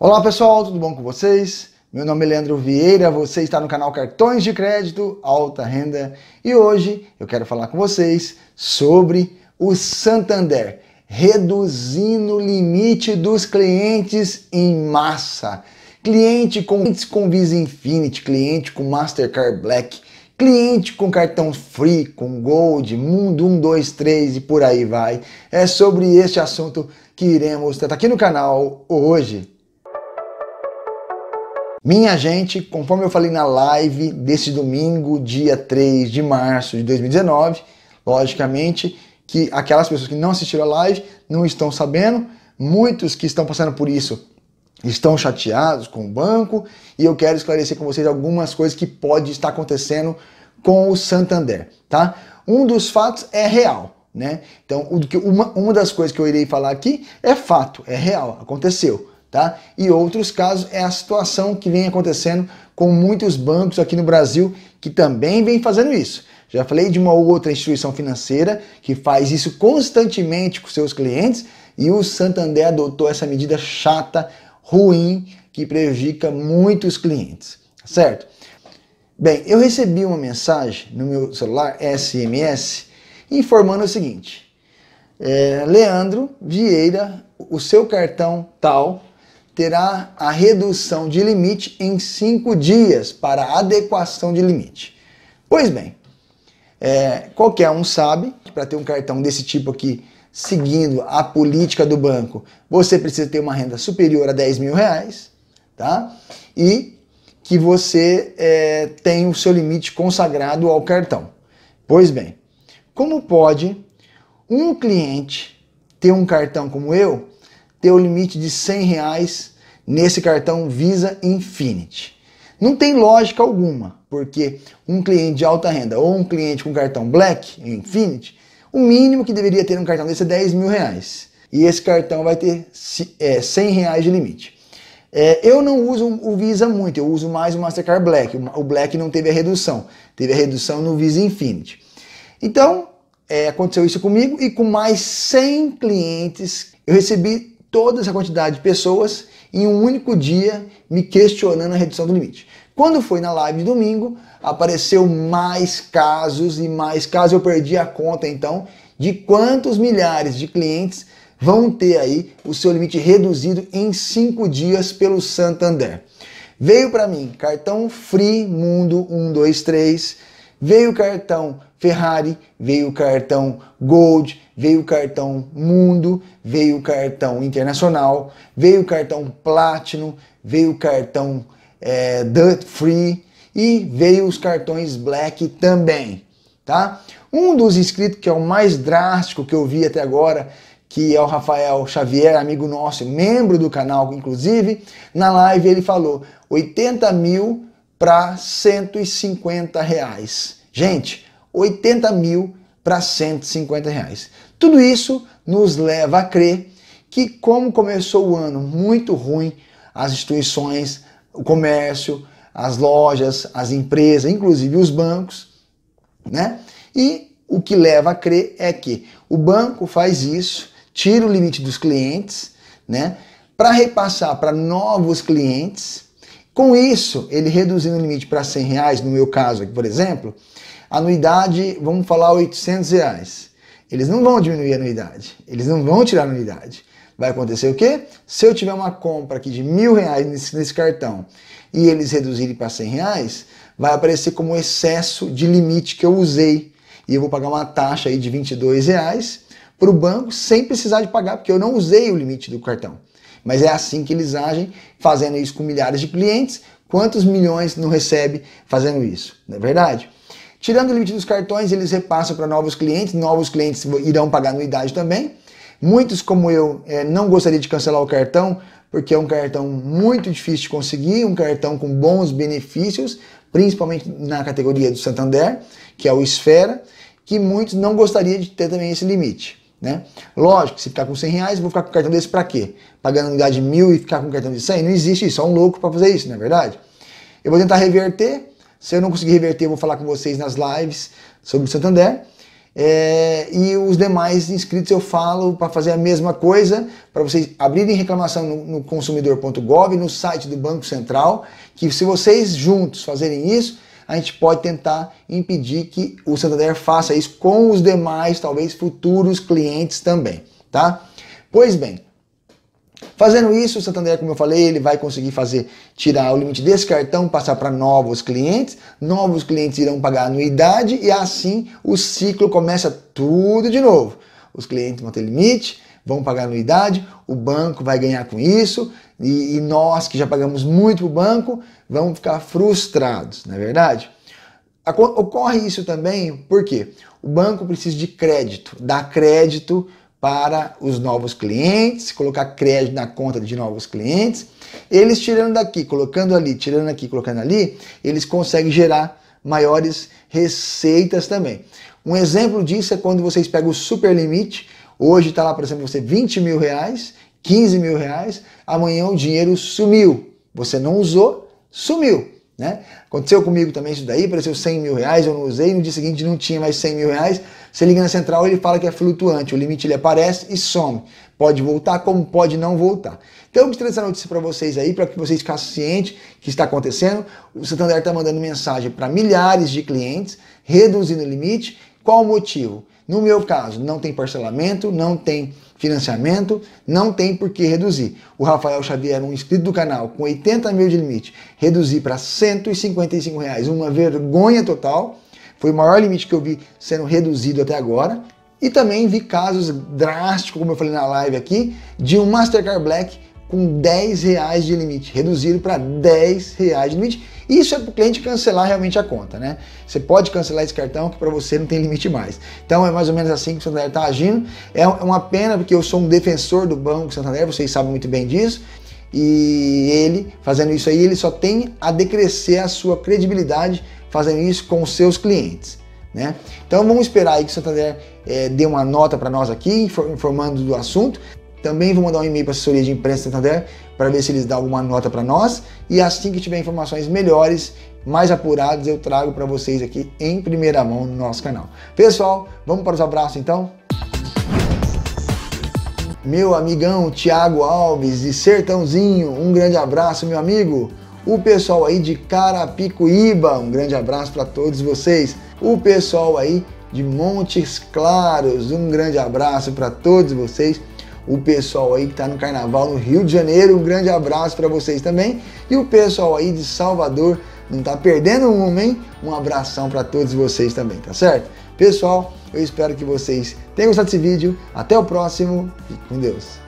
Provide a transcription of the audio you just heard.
Olá pessoal, tudo bom com vocês? Meu nome é Leandro Vieira, você está no canal Cartões de Crédito Alta Renda e hoje eu quero falar com vocês sobre o Santander reduzindo o limite dos clientes em massa. Cliente com, com Visa Infinity, cliente com Mastercard Black, cliente com cartão Free, com Gold, Mundo 1, 2, 3 e por aí vai. É sobre este assunto que iremos tratar aqui no canal hoje. Minha gente, conforme eu falei na live desse domingo, dia 3 de março de 2019, logicamente que aquelas pessoas que não assistiram a live não estão sabendo, muitos que estão passando por isso estão chateados com o banco e eu quero esclarecer com vocês algumas coisas que pode estar acontecendo com o Santander, tá? Um dos fatos é real, né? Então, uma, uma das coisas que eu irei falar aqui é fato, é real, aconteceu tá? E outros casos é a situação que vem acontecendo com muitos bancos aqui no Brasil que também vem fazendo isso. Já falei de uma outra instituição financeira que faz isso constantemente com seus clientes e o Santander adotou essa medida chata, ruim, que prejudica muitos clientes, certo? Bem, eu recebi uma mensagem no meu celular SMS informando o seguinte: é, Leandro Vieira, o seu cartão tal terá a redução de limite em cinco dias para adequação de limite. Pois bem, é, qualquer um sabe que para ter um cartão desse tipo aqui, seguindo a política do banco, você precisa ter uma renda superior a 10 mil reais, tá? E que você é, tem o seu limite consagrado ao cartão. Pois bem, como pode um cliente ter um cartão como eu ter o limite de 100 reais nesse cartão Visa Infinity. Não tem lógica alguma, porque um cliente de alta renda ou um cliente com cartão Black Infinity, o mínimo que deveria ter um cartão desse é 10 mil reais. E esse cartão vai ter é, 100 reais de limite. É, eu não uso o Visa muito, eu uso mais o Mastercard Black. O Black não teve a redução, teve a redução no Visa Infinity. Então, é, aconteceu isso comigo e com mais 100 clientes eu recebi toda essa quantidade de pessoas em um único dia me questionando a redução do limite. Quando foi na live de domingo, apareceu mais casos e mais casos. Eu perdi a conta então de quantos milhares de clientes vão ter aí o seu limite reduzido em cinco dias pelo Santander. Veio para mim cartão Free Mundo 123, veio cartão Ferrari, veio o cartão Gold, veio o cartão Mundo, veio o cartão Internacional, veio o cartão Platinum, veio o cartão é, Free e veio os cartões Black também, tá? Um dos inscritos que é o mais drástico que eu vi até agora, que é o Rafael Xavier, amigo nosso, membro do canal, inclusive, na live ele falou 80 mil para 150 reais. Gente, 80 mil para 150 reais. Tudo isso nos leva a crer que, como começou o ano muito ruim, as instituições, o comércio, as lojas, as empresas, inclusive os bancos, né? E o que leva a crer é que o banco faz isso, tira o limite dos clientes, né? Para repassar para novos clientes. Com isso, ele reduzindo o limite para 100 reais, no meu caso aqui, por exemplo, anuidade, vamos falar 800 reais. Eles não vão diminuir a anuidade, eles não vão tirar a anuidade. Vai acontecer o quê? Se eu tiver uma compra aqui de mil reais nesse, nesse cartão e eles reduzirem para 100 reais, vai aparecer como excesso de limite que eu usei. E eu vou pagar uma taxa aí de 22 reais para o banco sem precisar de pagar, porque eu não usei o limite do cartão. Mas é assim que eles agem, fazendo isso com milhares de clientes. Quantos milhões não recebe fazendo isso? Não é verdade? Tirando o limite dos cartões, eles repassam para novos clientes, novos clientes irão pagar anuidade também. Muitos, como eu, é, não gostaria de cancelar o cartão, porque é um cartão muito difícil de conseguir, um cartão com bons benefícios, principalmente na categoria do Santander, que é o Esfera, que muitos não gostariam de ter também esse limite. Né? Lógico, se ficar com 100 reais, vou ficar com um cartão desse para quê? Pagando de mil e ficar com um cartão de 100? Não existe isso, é um louco para fazer isso, não é verdade? Eu vou tentar reverter, se eu não conseguir reverter, eu vou falar com vocês nas lives sobre o Santander. É, e os demais inscritos eu falo para fazer a mesma coisa, para vocês abrirem reclamação no, no consumidor.gov, no site do Banco Central, que se vocês juntos fazerem isso, a gente pode tentar impedir que o Santander faça isso com os demais, talvez futuros clientes também, tá? Pois bem, Fazendo isso, o Santander, como eu falei, ele vai conseguir fazer tirar o limite desse cartão, passar para novos clientes, novos clientes irão pagar anuidade e assim o ciclo começa tudo de novo. Os clientes vão ter limite, vão pagar anuidade, o banco vai ganhar com isso e, e nós que já pagamos muito para o banco vamos ficar frustrados, não é verdade? Ocorre isso também porque o banco precisa de crédito, dá crédito para os novos clientes, colocar crédito na conta de novos clientes. Eles tirando daqui, colocando ali, tirando aqui, colocando ali, eles conseguem gerar maiores receitas também. Um exemplo disso é quando vocês pegam o super limite, hoje está lá, por exemplo, você 20 mil reais, 15 mil reais, amanhã o dinheiro sumiu. Você não usou, sumiu. Né? Aconteceu comigo também isso daí, pareceu 100 mil reais, eu não usei, no dia seguinte não tinha mais 100 mil reais. Você liga na central, ele fala que é flutuante, o limite ele aparece e some. Pode voltar como pode não voltar. Então eu quis trazer essa notícia para vocês aí, para que vocês ficassem cientes que está acontecendo. O Santander está mandando mensagem para milhares de clientes, reduzindo o limite. Qual o motivo? No meu caso, não tem parcelamento, não tem financiamento, não tem por que reduzir. O Rafael Xavier, um inscrito do canal com 80 mil de limite, reduzir para 155 reais, uma vergonha total. Foi o maior limite que eu vi sendo reduzido até agora. E também vi casos drásticos, como eu falei na live aqui, de um Mastercard Black com 10 reais de limite, reduziram para 10 reais de limite. Isso é para o cliente cancelar realmente a conta, né? Você pode cancelar esse cartão que para você não tem limite mais. Então é mais ou menos assim que o Santander está agindo. É, é uma pena porque eu sou um defensor do Banco Santander, vocês sabem muito bem disso. E ele, fazendo isso aí, ele só tem a decrescer a sua credibilidade fazendo isso com os seus clientes. Né? Então vamos esperar aí que o Santander é, dê uma nota para nós aqui, informando do assunto. Também vou mandar um e-mail para a assessoria de imprensa Santander para ver se eles dão alguma nota para nós. E assim que tiver informações melhores, mais apuradas, eu trago para vocês aqui em primeira mão no nosso canal. Pessoal, vamos para os abraços então? Meu amigão Tiago Alves de Sertãozinho, um grande abraço, meu amigo. O pessoal aí de Carapicuíba, um grande abraço para todos vocês. O pessoal aí de Montes Claros, um grande abraço para todos vocês o pessoal aí que está no carnaval no Rio de Janeiro, um grande abraço para vocês também. E o pessoal aí de Salvador, não tá perdendo uma, hein? Um abração para todos vocês também, tá certo? Pessoal, eu espero que vocês tenham gostado desse vídeo. Até o próximo e com Deus.